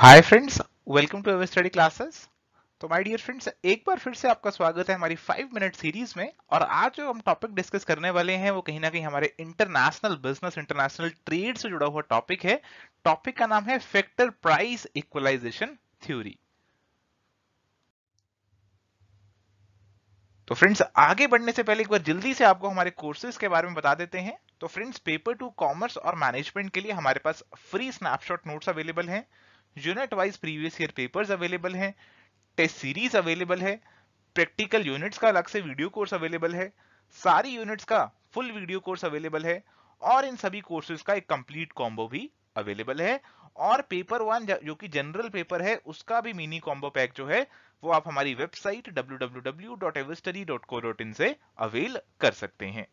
hi friends welcome to our study classes तो my dear friends एक बार फिर से आपका स्वागत है हमारी फाइव मिनट सीरीज में और आज जो हम टॉपिक डिस्कस करने वाले हैं वो कहीं ना कहीं हमारे इंटरनेशनल बिजनेस इंटरनेशनल ट्रेड से जुड़ा हुआ टॉपिक है टॉपिक का नाम है फैक्टर प्राइस इक्वलाइजेशन थ्योरी तो फ्रेंड्स आगे बढ़ने से पहले एक बार जल्दी से आपको हमारे कोर्सेज के बारे में बता देते हैं तो फ्रेंड्स पेपर टू कॉमर्स और मैनेजमेंट के लिए हमारे पास फ्री स्नैपशॉट नोट्स अवेलेबल हैं unit wise previous year papers available हैं टेस्ट सीरीज अवेलेबल है प्रैक्टिकल यूनिट्स का अलग से वीडियो कोर्स अवेलेबल है सारी यूनिट्स का फुल वीडियो कोर्स अवेलेबल है और इन सभी कोर्सेज का एक कंप्लीट कॉम्बो भी अवेलेबल है और पेपर वन जो कि जनरल पेपर है उसका भी मिनी कॉम्बो पैक जो है वो आप हमारी वेबसाइट डब्ल्यू से अवेल कर सकते हैं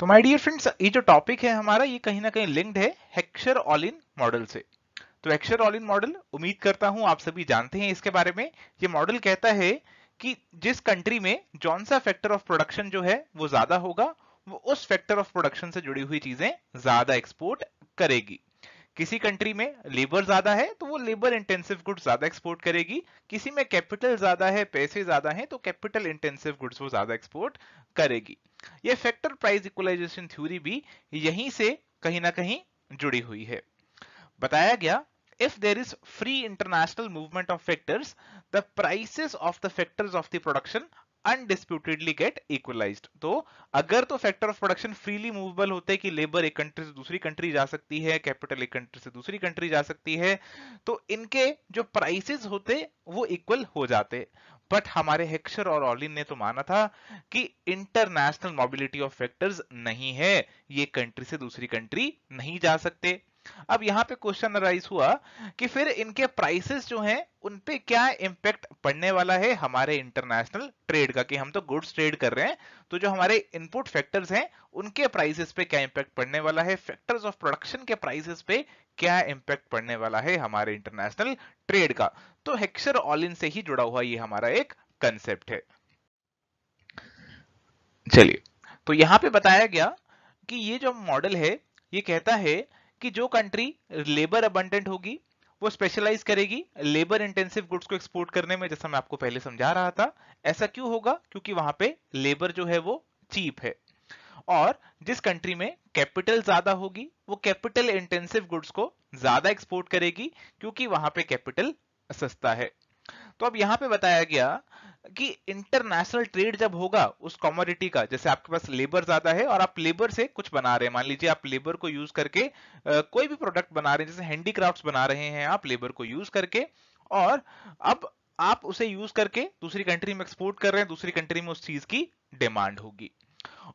तो माय डियर फ्रेंड्स ये जो टॉपिक है हमारा ये कहीं ना कहीं लिंक्ड है ऑल इन मॉडल से तो हेक्शर ऑल इन मॉडल उम्मीद करता हूं आप सभी जानते हैं इसके बारे में ये मॉडल कहता है कि जिस कंट्री में जौन सा फैक्टर ऑफ प्रोडक्शन जो है वो ज्यादा होगा वो उस फैक्टर ऑफ प्रोडक्शन से जुड़ी हुई चीजें ज्यादा एक्सपोर्ट करेगी किसी कंट्री में लेबर ज्यादा है तो वो लेबर इंटेंसिव गुड्स ज्यादा एक्सपोर्ट करेगी किसी में कैपिटल ज्यादा है पैसे ज्यादा हैं तो कैपिटल इंटेंसिव गुड्स वो ज्यादा एक्सपोर्ट करेगी ये फैक्टर प्राइस इक्वलाइजेशन थ्योरी भी यहीं से कहीं ना कहीं जुड़ी हुई है बताया गया if there is free international movement of factors the prices of the factors of the production undisputedly get equalise तो अगर तो factor of production freely movable होते कि लेबर एक कंट्री से दूसरी कंट्री जा सकती है कैपिटल एक कंट्री से दूसरी कंट्री जा सकती है तो इनके जो प्राइसेस होते वो इक्वल हो जाते बट हमारे हेक्शर और ऑलिन ने तो माना था कि इंटरनेशनल मोबिलिटी ऑफ फैक्टर्स नहीं है ये कंट्री से दूसरी कंट्री नहीं जा सकते अब यहाँ पे क्वेश्चन राइज हुआ कि फिर इनके प्राइसेस जो हैं उन पे क्या इंपैक्ट पड़ने वाला है हमारे इंटरनेशनल ट्रेड का कि हम तो गुड्स ट्रेड कर रहे हैं तो जो हमारे इनपुट फैक्टर्स हैं उनके प्राइसेस पे क्या इंपैक्ट पड़ने वाला है फैक्टर्स ऑफ प्रोडक्शन के प्राइसेस पे क्या इंपैक्ट पड़ने वाला है हमारे इंटरनेशनल ट्रेड का तो हेक्सर ऑल इन से ही जुड़ा हुआ ये हमारा एक कंसेप्ट है चलिए तो यहां पर बताया गया कि ये जो मॉडल है ये कहता है कि जो कंट्री लेबर अबंडेंट होगी वो स्पेशलाइज करेगी लेबर इंटेंसिव गुड्स को एक्सपोर्ट करने में जैसा मैं आपको पहले समझा रहा था ऐसा क्यों होगा क्योंकि वहां पे लेबर जो है वो चीप है और जिस कंट्री में कैपिटल ज्यादा होगी वो कैपिटल इंटेंसिव गुड्स को ज्यादा एक्सपोर्ट करेगी क्योंकि वहां पे कैपिटल सस्ता है तो अब यहां पे बताया गया कि इंटरनेशनल ट्रेड जब होगा उस कॉमोडिटी का जैसे आपके पास लेबर ज्यादा है और आप लेबर से कुछ बना रहे हैं मान लीजिए आप लेबर को यूज करके कोई भी प्रोडक्ट बना रहे हैं जैसे हैंडीक्राफ्ट बना रहे हैं आप लेबर को यूज करके और अब आप उसे यूज करके दूसरी कंट्री में एक्सपोर्ट कर रहे हैं दूसरी कंट्री में उस चीज की डिमांड होगी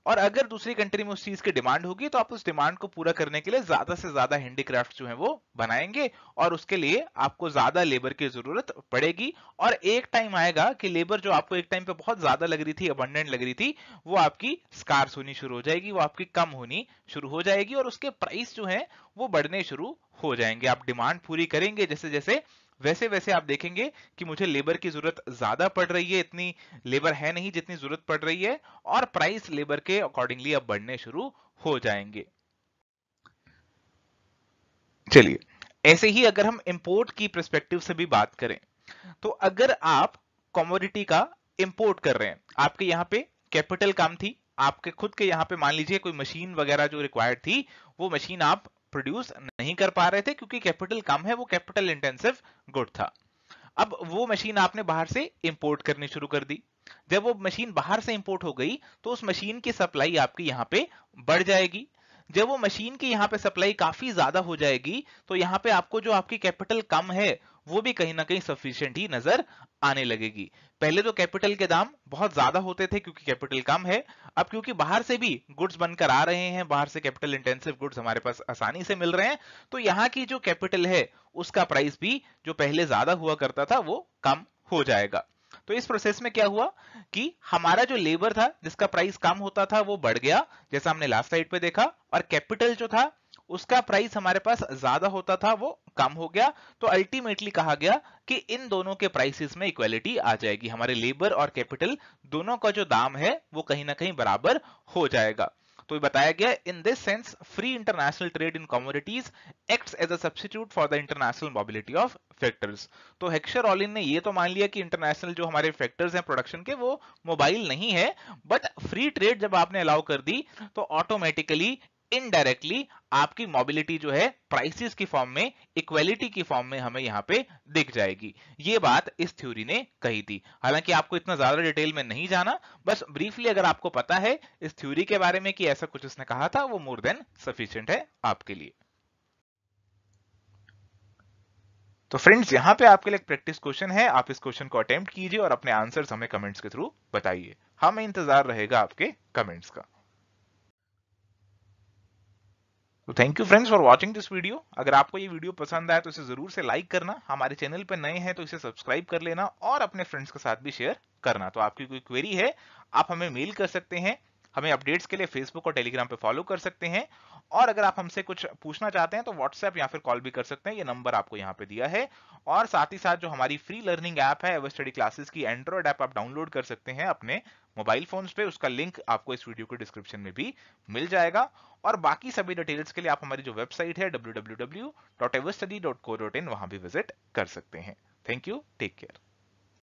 और अगर दूसरी कंट्री में उस चीज की डिमांड होगी तो आप उस डिमांड को पूरा करने के लिए ज्यादा से ज्यादा हैंडीक्राफ्ट जो है वो बनाएंगे और उसके लिए आपको ज्यादा लेबर की जरूरत पड़ेगी और एक टाइम आएगा कि लेबर जो आपको एक टाइम पे बहुत ज्यादा लग रही थी अबंडेंट लग रही थी वो आपकी स्कार्स होनी शुरू हो जाएगी वो आपकी कम होनी शुरू हो जाएगी और उसके प्राइस जो है वो बढ़ने शुरू हो जाएंगे आप डिमांड पूरी करेंगे जैसे जैसे वैसे वैसे आप देखेंगे कि मुझे लेबर की जरूरत ज्यादा पड़ रही है इतनी लेबर है नहीं जितनी जरूरत पड़ रही है और प्राइस लेबर के अकॉर्डिंगली अब बढ़ने शुरू हो जाएंगे चलिए ऐसे ही अगर हम इंपोर्ट की परस्पेक्टिव से भी बात करें तो अगर आप कॉमोडिटी का इंपोर्ट कर रहे हैं आपके यहाँ पे कैपिटल काम थी आपके खुद के यहाँ पे मान लीजिए कोई मशीन वगैरह जो रिक्वायर्ड थी वो मशीन आप प्रोड्यूस नहीं कर पा रहे थे क्योंकि कैपिटल कम है वो कैपिटल इंटेंसिव गुड था अब वो मशीन आपने बाहर से इंपोर्ट करनी शुरू कर दी जब वो मशीन बाहर से इंपोर्ट हो गई तो उस मशीन की सप्लाई आपकी यहाँ पे बढ़ जाएगी जब वो मशीन की यहाँ पे सप्लाई काफी ज्यादा हो जाएगी तो यहाँ पे आपको जो आपकी कैपिटल कम है वो भी कहीं ना कहीं सफिशियंट ही नजर आने लगेगी पहले तो कैपिटल के दाम बहुत ज्यादा होते थे क्योंकि कैपिटल कम है अब क्योंकि बाहर से भी गुड्स बनकर आ रहे हैं बाहर से कैपिटल इंटेंसिव गुड्स हमारे पास आसानी से मिल रहे हैं तो यहाँ की जो कैपिटल है उसका प्राइस भी जो पहले ज्यादा हुआ करता था वो कम हो जाएगा तो इस प्रोसेस में क्या हुआ कि हमारा जो लेबर था जिसका प्राइस कम होता था वो बढ़ गया जैसा हमने लास्ट साइड पे देखा और कैपिटल जो था उसका प्राइस हमारे पास ज्यादा होता था वो कम हो गया तो अल्टीमेटली कहा गया कि इन दोनों के प्राइसेस में इक्वेलिटी आ जाएगी हमारे लेबर और कैपिटल दोनों का जो दाम है वो कहीं ना कहीं बराबर हो जाएगा तो बताया गया in this sense free international trade in commodities act as a for the international mobility of factors तो हेक्शर ऑलिन ने ये तो मान लिया कि इंटरनेशनल जो हमारे फैक्टर्स हैं प्रोडक्शन के वो मोबाइल नहीं है बट फ्री ट्रेड जब आपने अलाउ कर दी तो ऑटोमेटिकली इनडायरेक्टली आपकी मोबिलिटी जो है प्राइसिस की फॉर्म में इक्वेलिटी की फॉर्म में हमें यहाँ पे दिख जाएगी ये बात इस थ्योरी ने कही थी हालांकि आपको इतना ज्यादा डिटेल में नहीं जाना बस ब्रीफली अगर आपको पता है इस थ्योरी के बारे में कि ऐसा कुछ उसने कहा था वो मोर देन सफिशियंट है आपके लिए तो फ्रेंड्स यहां पे आपके लिए एक प्रैक्टिस क्वेश्चन है आप इस क्वेश्चन को अटेम्प्ट कीजिए और अपने आंसर्स हमें कमेंट्स के थ्रू बताइए हमें इंतजार रहेगा आपके कमेंट्स का तो thank you friends for watching this video अगर आपको ये वीडियो पसंद आया तो इसे जरूर से लाइक करना हमारे चैनल पर नए हैं तो इसे सब्सक्राइब कर लेना और अपने फ्रेंड्स के साथ भी शेयर करना तो आपकी कोई क्वेरी है आप हमें मेल कर सकते हैं हमें अपडेट्स के लिए फेसबुक और टेलीग्राम पे फॉलो कर सकते हैं और अगर आप हमसे कुछ पूछना चाहते हैं तो व्हाट्सएप या फिर कॉल भी कर सकते हैं ये नंबर आपको यहाँ पे दिया है और साथ ही साथ जो हमारी फ्री लर्निंग ऐप है एवर स्टडी क्लासेस की एंड्रॉयड ऐप आप डाउनलोड कर सकते हैं अपने मोबाइल फोन्स पे उसका लिंक आपको इस वीडियो के डिस्क्रिप्शन में भी मिल जाएगा और बाकी सभी डिटेल्स के लिए आप हमारी जो वेबसाइट है डब्ल्यू वहां भी विजिट कर सकते हैं थैंक यू टेक केयर